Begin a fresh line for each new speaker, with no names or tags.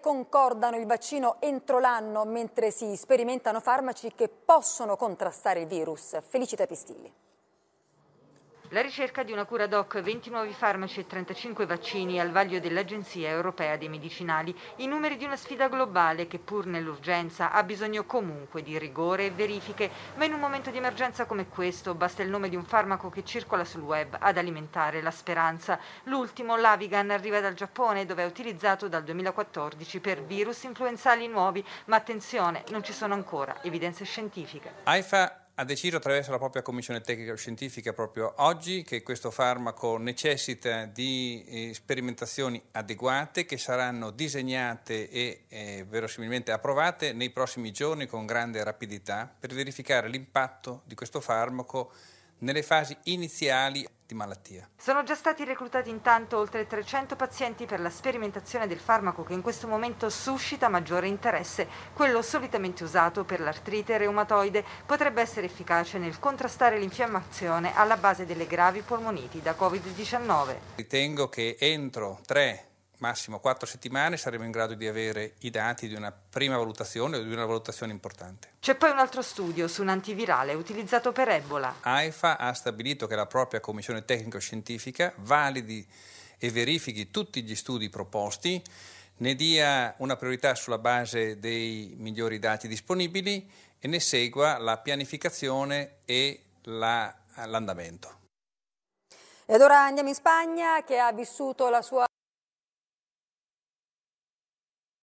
concordano il vaccino entro l'anno mentre si sperimentano farmaci che possono contrastare il virus. Felicita Pistilli. La ricerca di una cura doc, 20 nuovi farmaci e 35 vaccini al vaglio dell'Agenzia europea dei medicinali, i numeri di una sfida globale che pur nell'urgenza ha bisogno comunque di rigore e verifiche, ma in un momento di emergenza come questo basta il nome di un farmaco che circola sul web ad alimentare la speranza. L'ultimo, l'Avigan, arriva dal Giappone dove è utilizzato dal 2014 per virus influenzali nuovi, ma attenzione, non ci sono ancora evidenze scientifiche.
AIFA ha deciso attraverso la propria commissione tecnico-scientifica proprio oggi che questo farmaco necessita di eh, sperimentazioni adeguate che saranno disegnate e eh, verosimilmente approvate nei prossimi giorni con grande rapidità per verificare l'impatto di questo farmaco nelle fasi iniziali di malattia.
Sono già stati reclutati intanto oltre 300 pazienti per la sperimentazione del farmaco che in questo momento suscita maggiore interesse. Quello solitamente usato per l'artrite reumatoide potrebbe essere efficace nel contrastare l'infiammazione alla base delle gravi polmoniti da Covid-19.
Ritengo che entro 3 massimo quattro settimane saremo in grado di avere i dati di una prima valutazione o di una valutazione importante.
C'è poi un altro studio su un antivirale utilizzato per Ebola.
AIFA ha stabilito che la propria commissione tecnico-scientifica validi e verifichi tutti gli studi proposti, ne dia una priorità sulla base dei migliori dati disponibili e ne segua la pianificazione e la, l'andamento.
Ed ora andiamo in Spagna che ha vissuto la sua